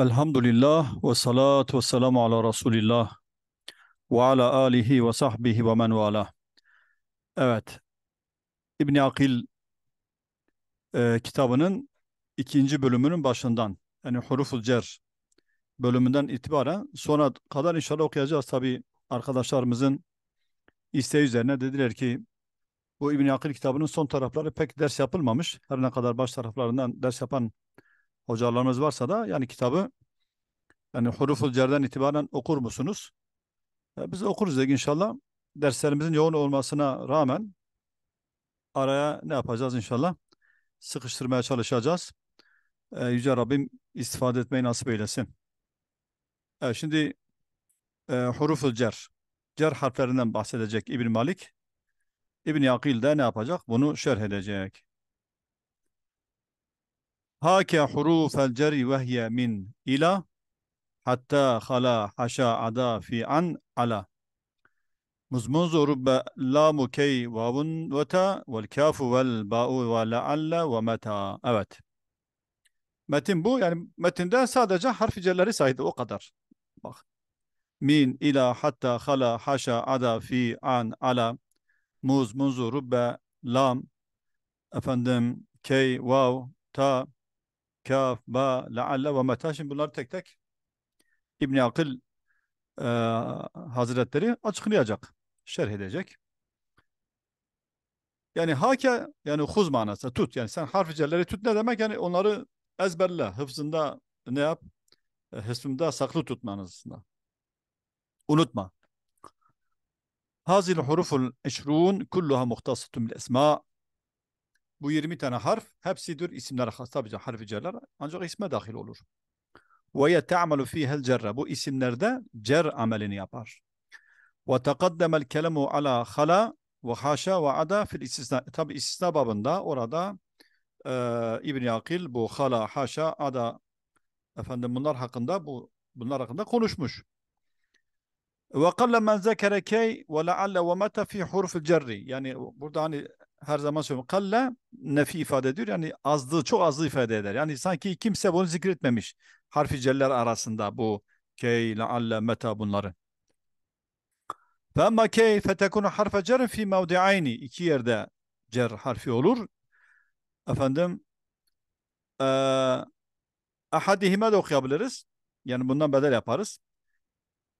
Elhamdülillah ve salat ve selamu ala Resulillah ve ala alihi ve sahbihi ve men vala. Evet, ibn Akil e, kitabının ikinci bölümünün başından, yani Huruful Cer bölümünden itibaren sona kadar inşallah okuyacağız. Tabi arkadaşlarımızın isteği üzerine dediler ki bu ibn Akil kitabının son tarafları pek ders yapılmamış. Her ne kadar baş taraflarından ders yapan hocalarınız varsa da yani kitabı yani huruful cerden itibaren okur musunuz? E, biz okuruz dedik inşallah. Derslerimizin yoğun olmasına rağmen araya ne yapacağız inşallah? Sıkıştırmaya çalışacağız. E, Yüce Rabbim istifade etmeyi nasip eylesin. Evet, şimdi e, huruful cer, cer harflerinden bahsedecek İbn Malik. İbn Yakil de ne yapacak? Bunu şerh edecek. Hake hurufel ceri vehye min ila hatta hala haşa ada fi an ala. Muzmuz rubbe lamu key vavun ve ta vel kafu vel ba'u ve alla ve meta. Evet. Metin bu. Yani metinden sadece harfi celleri saydı. O kadar. Bak. Min, ila, hatta, hala, haşa, ada, fi, an, ala. Muz, muzu, rubbe, lam. Efendim, key, vav, ta, kaf, ba, laalle ve meta. Şimdi bunları tek tek İbn Akıl e, Hazretleri açıklayacak, şerh edecek. Yani hake yani huz manası tut. Yani sen harf celleri tut ne demek? Yani onları ezberle, hıfzında ne yap? E, Hısmında saklı tutmanızda. Unutma. Hazil huruful eşrun kulluha muhtasatun bil esma bu 20 tane harf hepsidir isimler has tabi harfi cerler ancak isme dahil olur. Ve yete'amelu fihel cerre. Bu isimlerde cer amelini yapar. Ve tekaddemel kelemu ala hala ve haşa ve ada fil istisna. Tabi istisna babında orada e, İbn-i Akil bu hala, haşa, ada efendim bunlar hakkında bu bunlar hakkında konuşmuş. Ve kalle men zekere key ve lealle ve meta fi hurfil cerri. Yani burada hani her zaman söylüyorum. Kalle nefi ifade ediyor. Yani azlığı, çok azlığı ifade eder. Yani sanki kimse bunu zikretmemiş. Harfi celler arasında bu key, alle, meta bunları. فَاَمَّا كَيْ فَتَكُنُ harfe cerin fi مَوْدِعَيْنِ İki yerde cer harfi olur. Efendim e, ahadihime de okuyabiliriz. Yani bundan bedel yaparız.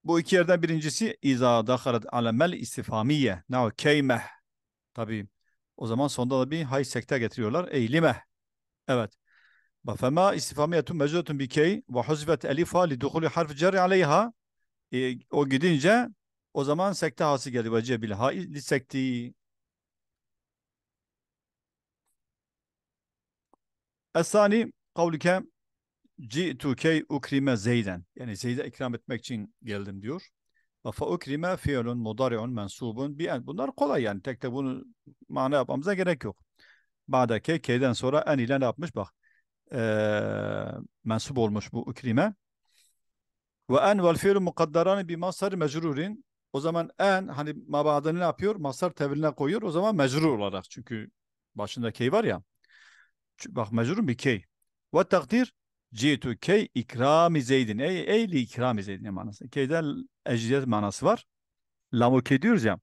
Bu iki yerden birincisi اِذَا دَخَرَتْ عَلَمَ الْاِسْتِفَامِيَّ Now keymeh. Tabii o zaman sonda da bir hay sekte getiriyorlar. Eylime. Evet. Fema istifamiyetun meczudetun bi key ve huzfet elifa li duhuli harf cerri aleyha. E, o gidince o zaman sekte hası geldi. Ve cebil ha li sekti. Esani kavlike ci'tu key ukrime zeyden. Yani Zeyd'e ikram etmek için geldim diyor. Fa ukrime fiilun mudari'un mensubun bi Bunlar kolay yani. Tek de bunu mana yapmamıza gerek yok. Ba'daki k'den sonra en ile ne yapmış? Bak. Ee, mensup olmuş bu ukrime. Ve en vel fiilu mukaddarani bi masar mecrurin. O zaman en hani mabadını ne yapıyor? Masar tevrine koyuyor. O zaman mecrur olarak. Çünkü başında key var ya. Bak mecrur bir key. Ve takdir Citu key ikrami zeydin. Ey, ey li ikrami zeydin ne manası? Key'de ecdet manası var. Lamuke diyoruz ya.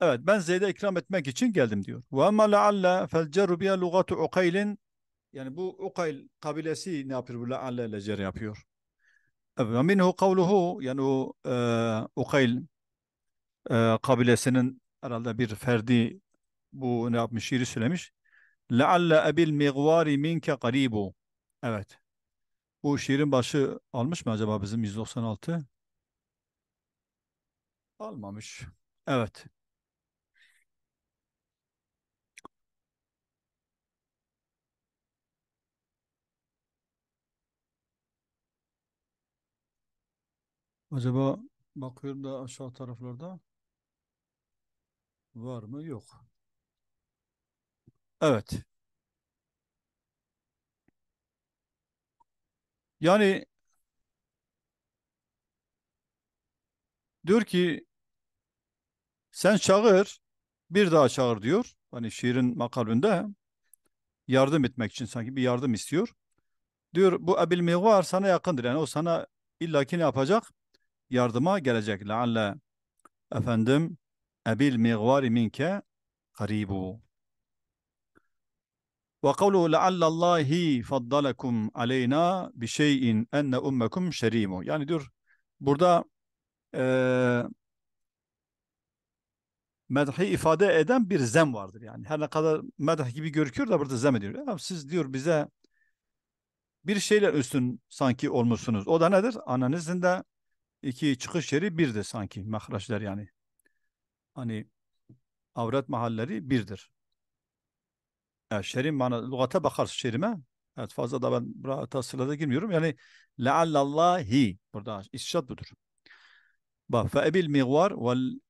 Evet ben Zeyd'e ikram etmek için geldim diyor. Ve emmâ le'alla fel cerru lugatu ukaylin. Yani bu Ukayl kabilesi ne yapıyor? Bu le'alla ile cer yapıyor. Ve minhu kavluhu yani o e, Ukayl e, kabilesinin herhalde bir ferdi bu ne yapmış şiiri söylemiş. لَعَلَّ اَبِ الْمِغْوَارِ مِنْكَ قَرِيبُ Evet. Bu şiirin başı almış mı acaba bizim 196? Almamış. Evet. Acaba bakıyorum da aşağı taraflarda var mı? Yok. Evet. Yani diyor ki sen çağır bir daha çağır diyor. Hani şiirin makalünde yardım etmek için sanki bir yardım istiyor. Diyor bu Ebil Miguar sana yakındır. Yani o sana illaki ne yapacak? Yardıma gelecek. Lealle efendim Ebil Miguari minke garibu. Ve kavluhu leallallahi faddalekum aleyna bi şeyin enne ummekum şerimu. Yani diyor burada e, medhi ifade eden bir zem vardır. Yani her ne kadar medh gibi görüküyor da burada zem ediyor. Yani siz diyor bize bir şeyler üstün sanki olmuşsunuz. O da nedir? Ananızın da iki çıkış yeri birdir sanki. Mahraçlar yani. Hani avret mahalleri birdir yani şerim bana lugata bakarsın şerime. Evet fazla da ben burada tasvirlere girmiyorum. Yani leallallahi burada istişat budur. Bak fe ebil miğvar vel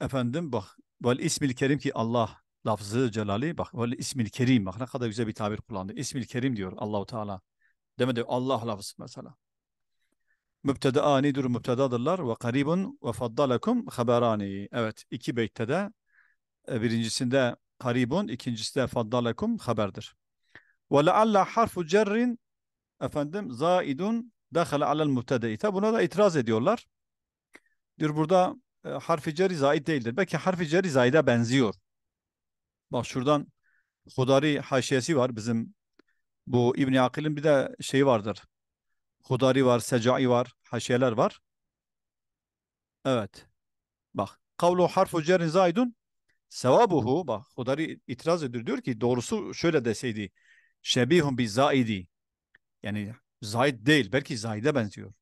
efendim bak vel ismil kerim ki Allah lafzı celali bak vel ismil kerim bak ne kadar güzel bir tabir kullandı. İsmil kerim diyor Allahu Teala. Demedi Allah lafzı mesela. Mübteda nidur mübtedadırlar ve karibun ve faddalekum haberani. Evet iki beytte de e, birincisinde karibun, ikincisi de faddalekum haberdir. Ve lealla harfu cerrin efendim zaidun dehale alel mübtede'i. Buna da itiraz ediyorlar. Diyor burada e, harfi ceri zaid değildir. Belki harfi ceri zaide benziyor. Bak şuradan Hudari haşiyesi var bizim bu İbn Akil'in bir de şeyi vardır. Hudari var, Secai var, haşiyeler var. Evet. Bak. Kavlu harfu cerin zaidun sevabuhu bak Kudari itiraz ediyor diyor ki doğrusu şöyle deseydi şebihun bi zaidi yani zaid değil belki zaide benziyor.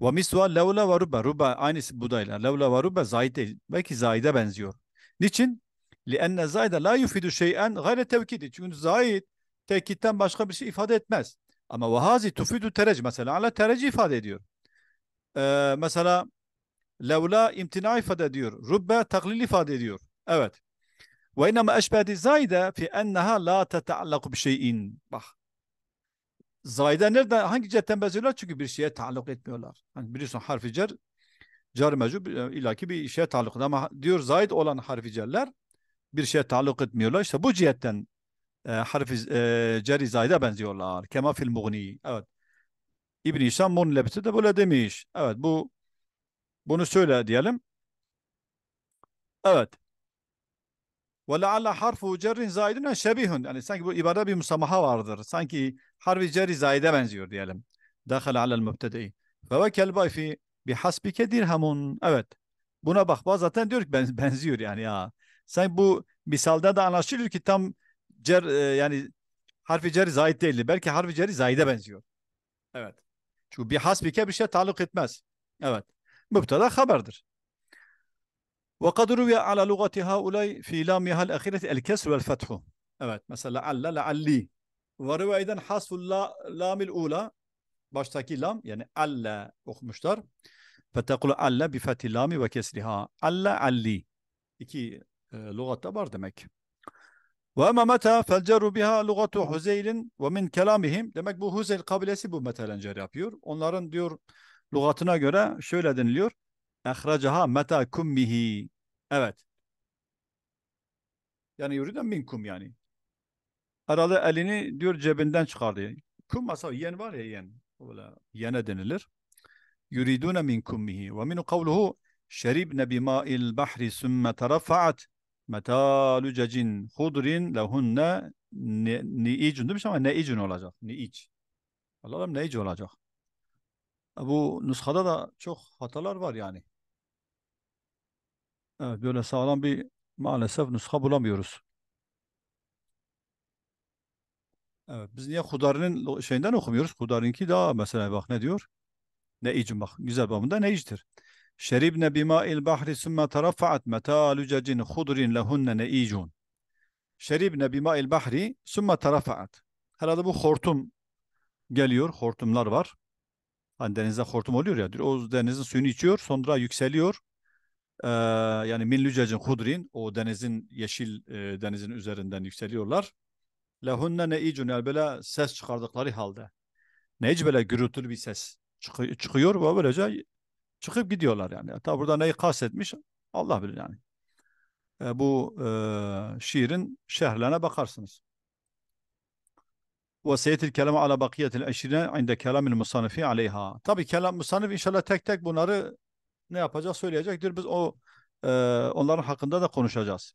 Ve misva levla ve ruba rubbe aynısı budayla levla ve rubbe zaid değil belki zaide benziyor. Niçin? لِأَنَّ زَايْدَ لَا يُفِدُ شَيْئًا غَيْرَ تَوْكِدِ Çünkü zaid tekitten başka bir şey ifade etmez. Ama vahazi tufidu terec mesela ala tereci ifade ediyor. Ee, mesela levla imtina ifade ediyor. Rubbe taklil ifade ediyor. Evet. Ve inma eşbehti zayda, fi enneha la tetaallaku bi şeyin. Bak. Zayda nerede hangi cetten benziyorlar? Çünkü bir şeye taalluk etmiyorlar. Hani biliyorsun harfi cer car mecub e, ilaki bir şeye taalluk ama diyor zayd olan harfi cerler bir şeye taalluk etmiyorlar. İşte bu cihetten e, harfi e, ceri zayda benziyorlar. Kema fil mugni. Evet. İbn İsam Munlebsi de böyle demiş. Evet bu bunu söyle diyelim. Evet. Ve lealla harfu cerrin zaidun şebihun. Yani sanki bu ibadede bir musamaha vardır. Sanki harfi cerri zaide benziyor diyelim. Dâhale alel mübtedei. Ve ve kelbay fi bihasbike dirhamun. Evet. Buna bak zaten diyor ki benziyor yani ya. Sanki bu misalda da anlaşılıyor ki tam cer, e, yani harfi cerri zaid değil, Belki harfi cerri zaide benziyor. Evet. Çünkü bir bir şey taluk etmez. Evet. Mübtada haberdir. وقد روي على لغة هؤلاء في لامها الأخيرة الكسر والفتح Evet mesela alla la'alli ve rivayeden hasful la, lamil ula baştaki lam yani alla okumuşlar. Fetekulu alla bi fethi lami ve kesriha. Alla alli. iki e, lügatta var demek. Ve ama meta fel cerru biha lugatu Huzeyl'in ve min kelamihim. Demek bu Huzeyl kabilesi bu metalen cer yapıyor. Onların diyor lügatına göre şöyle deniliyor. Ehracaha meta kummihi. Evet. Yani yürüden min kum yani. Herhalde elini diyor cebinden çıkardı. Kum mesela yen var ya yen. Öyle yene denilir. Yuridune min kummihi ve minu kavluhu şeribne bima'il bahri sümme terafa'at metalu cecin hudrin lehunne ni'icun demiş ama ne'icun olacak. Ni'ic. Allah'ım ne'ic olacak. Bu nuskada da çok hatalar var yani. Evet, böyle sağlam bir maalesef nüsha bulamıyoruz. Evet, biz niye Hudari'nin şeyinden okumuyoruz? Hudari'ninki daha mesela bak ne diyor? Ne icim bak. Güzel babında ne icdir? Şeribne bima il bahri sümme tarafaat meta lucacin hudrin lehunne ne icun. Şeribne bima il bahri sümme tarafaat. Herhalde bu hortum geliyor. Hortumlar var. Hani denizde hortum oluyor ya. O denizin suyunu içiyor. Sonra yükseliyor. Ee, yani min lücecin hudrin o denizin yeşil e, denizin üzerinden yükseliyorlar. Lehunne neicun yani böyle ses çıkardıkları halde. Neic böyle gürültülü bir ses çıkıyor ve böylece çıkıp gidiyorlar yani. Hatta burada neyi kastetmiş Allah bilir yani. E, bu e, şiirin şehirlerine bakarsınız. Ve seyetil kelama ala bakiyetil eşirine inde kelamil musanifi aleyha. Tabi kelam musanif inşallah tek tek bunları ne yapacak söyleyecektir. Biz o e, onların hakkında da konuşacağız.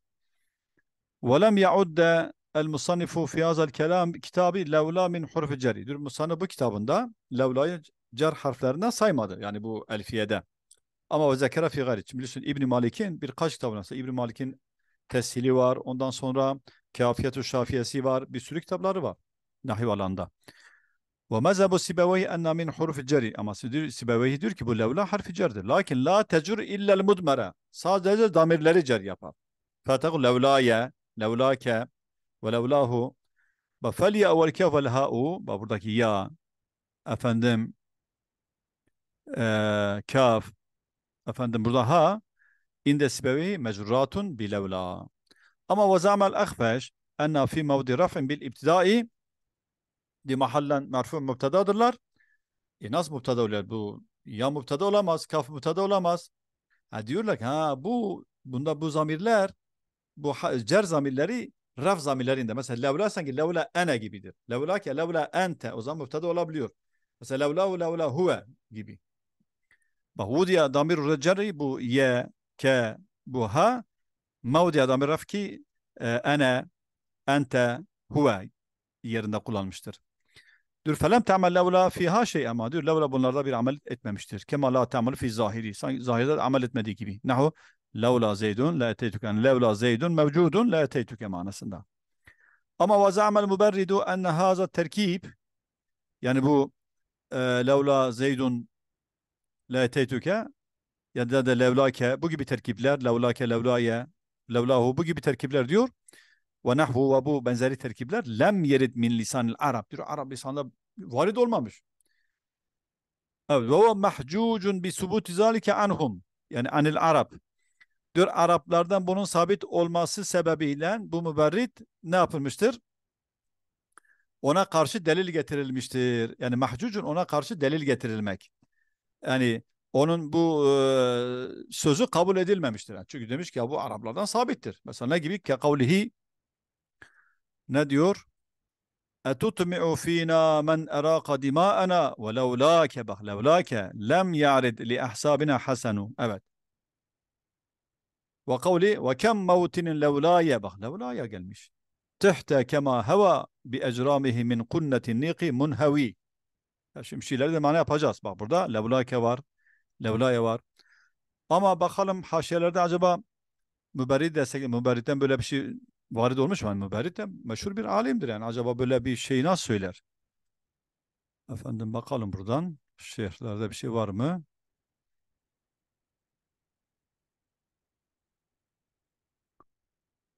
وَلَمْ يَعُدَّ el-musannifu fi hazal kelam kitabı levla min hurfi ceri. Dür Musannif bu kitabında levlayı cer harflerinden saymadı. Yani bu elfiyede. Ama ve zekere fi gayri. Biliyorsun İbn Malik'in birkaç kitabı nasıl? İbn Malik'in teshili var. Ondan sonra Kafiyetü Şafiyesi var. Bir sürü kitapları var. Nahiv alanda. Ve mezhebu sibeveyi enne min huruf ceri. Ama sibeveyi diyor ki bu levla harfi cerdir. Lakin la tecur illel mudmere. Sadece damirleri cer yapar. Fetahu levlaye, levlake ve levlahu. Ve felye vel kevel ha'u. Buradaki ya, efendim, e, kaf, efendim burada ha, inde sibeveyi mecruratun bilevla. Ama ve zamel ahfeş enne fi mevdi raf'in bil ibtidai li mahallen merfu mübtedadırlar. E nasıl mübteda oluyor bu? Ya mübteda olamaz, kaf mübteda olamaz. Ha diyorlar ki ha bu bunda bu zamirler bu cer zamirleri raf zamirlerinde. Mesela levla sanki levla ene gibidir. Levla ki levla ente o zaman mübteda olabiliyor. Mesela levla levla huve gibi. Bak vudiya damir recari bu ye ke bu ha mevdiya damir raf ki e, ene ente huve yerinde kullanmıştır. Diyor felem te'mel levla fiha şey ama diyor levla bunlarda bir amel etmemiştir. Kema la te'mel fi zahiri. Sanki zahirde amel etmediği gibi. Nahu levla zeydun la eteytüke. Yani levla zeydun mevcudun la eteytüke emanasında. Ama ve za'mel müberridu enne haza terkib. Yani bu e, levla zeydun la eteytüke ya da, da levlake bu gibi terkipler levlake levlaye levlahu bu gibi terkipler diyor ve nahvu ve bu benzeri terkipler lem yerid min lisanil Arap diyor. Arap lisanında varid olmamış. Evet, ve mahcucun bi subuti zalike anhum. Yani anil Arap. Diyor Araplardan bunun sabit olması sebebiyle bu müberrit ne yapılmıştır? Ona karşı delil getirilmiştir. Yani mahcucun ona karşı delil getirilmek. Yani onun bu e, sözü kabul edilmemiştir. Yani çünkü demiş ki ya bu Araplardan sabittir. Mesela ne gibi? Ke kavlihi ne diyor? etutmi'u fina men eraka dima'ana ve levlake bak levlake lem yarid li ahsabina hasanu evet ve kavli ve kem mevtinin levlaye bak levlaye gelmiş tihte kema heva bi ecramihi min kunnetin niqi munhevi ya şimdi şeyleri de mana yapacağız bak burada levlake var levlaye var ama bakalım haşiyelerde acaba müberrid desek müberritten böyle bir şey varid olmuş. mu müberrit de meşhur bir alimdir yani. Acaba böyle bir şeyi nasıl söyler? Efendim bakalım buradan. şehirlerde bir şey var mı?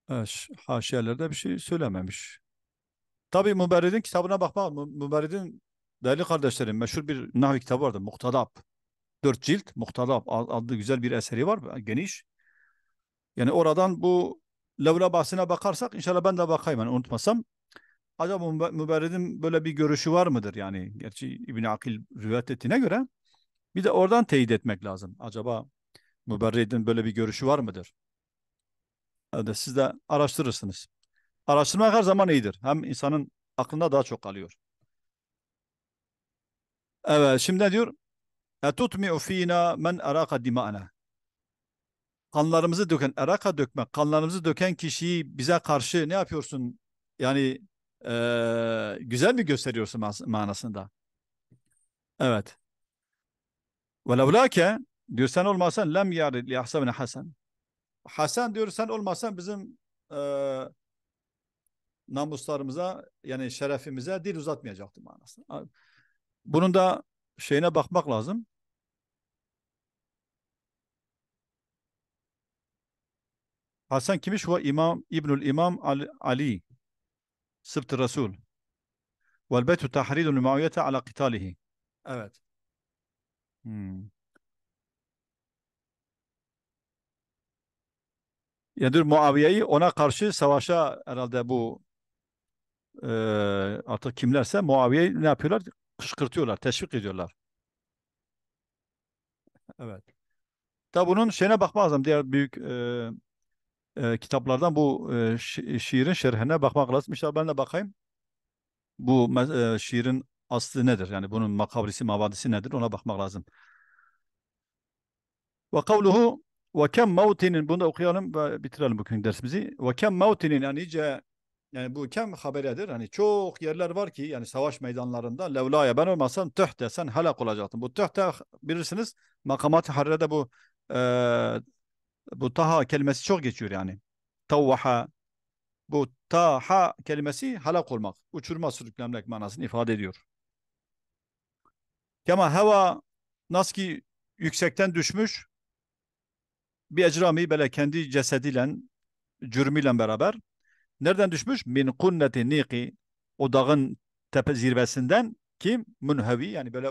Evet, haşiyelerde bir şey söylememiş. Tabii Müberrid'in kitabına bakma. Müberrid'in değerli kardeşlerim meşhur bir nahvi kitabı vardı. Muhtadap. Dört cilt Muhtadap adlı güzel bir eseri var. Geniş. Yani oradan bu Levla bahsine bakarsak inşallah ben de bakayım yani unutmasam. Acaba müberridin böyle bir görüşü var mıdır? Yani gerçi İbn Akil rivayet ettiğine göre bir de oradan teyit etmek lazım. Acaba müberridin böyle bir görüşü var mıdır? Evet, siz de araştırırsınız. Araştırmak her zaman iyidir. Hem insanın aklında daha çok kalıyor. Evet şimdi ne diyor? اَتُطْمِعُ ف۪ينَا مَنْ اَرَاقَ دِمَعَنَا kanlarımızı döken, eraka dökmek, kanlarımızı döken kişiyi bize karşı ne yapıyorsun? Yani e, güzel mi gösteriyorsun manasında? Evet. Ve Velevlâke diyor sen olmasan lem yârid li ahsabine hasen. Hasan diyor sen olmasan bizim e, namuslarımıza yani şerefimize dil uzatmayacaktı manasında. Bunun da şeyine bakmak lazım. Hasan kimmiş? Huve İmam İbnül İmam Ali. Sıbt Resul. Vel betu tahridun Muaviyete ala kitalihi. Evet. Hmm. Yani diyor Muaviye'yi ona karşı savaşa herhalde bu e, artık kimlerse Muaviye'yi ne yapıyorlar? Kışkırtıyorlar, teşvik ediyorlar. Evet. Tabi bunun şeyine bakmazdım Diğer büyük e, e, kitaplardan bu e, şi e, şiirin şerhine bakmak lazım. İşte ben de bakayım. Bu e, şiirin aslı nedir? Yani bunun makabrisi, mavadisi nedir? Ona bakmak lazım. Ve kavluhu ve kem mevtinin bunu da okuyalım ve bitirelim bugün dersimizi. Ve kem mevtinin yani nice yani bu kem haberedir. Hani çok yerler var ki yani savaş meydanlarında levlaya ben olmasam tüh desen helak olacaktın. Bu tüh bilirsiniz makamat harrede bu e, bu taha kelimesi çok geçiyor yani. Tavvaha. Bu taha kelimesi halak olmak, uçurma sürüklenmek manasını ifade ediyor. Kema heva nasıl ki yüksekten düşmüş bir ecrami böyle kendi cesediyle cürmüyle beraber nereden düşmüş? Min kunneti niqi o dağın tepe zirvesinden kim? Münhevi yani böyle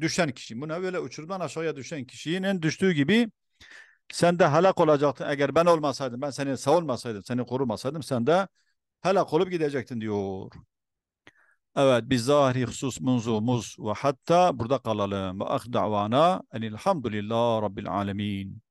düşen kişi. Münhevi böyle uçurumdan aşağıya düşen kişinin düştüğü gibi sen de helak olacaktın eğer ben olmasaydım, ben seni savunmasaydım, seni korumasaydım sen de helak olup gidecektin diyor. Evet biz zahiri husus munzumuz ve hatta burada kalalım. Ve ah da'vana enilhamdülillah rabbil alemin.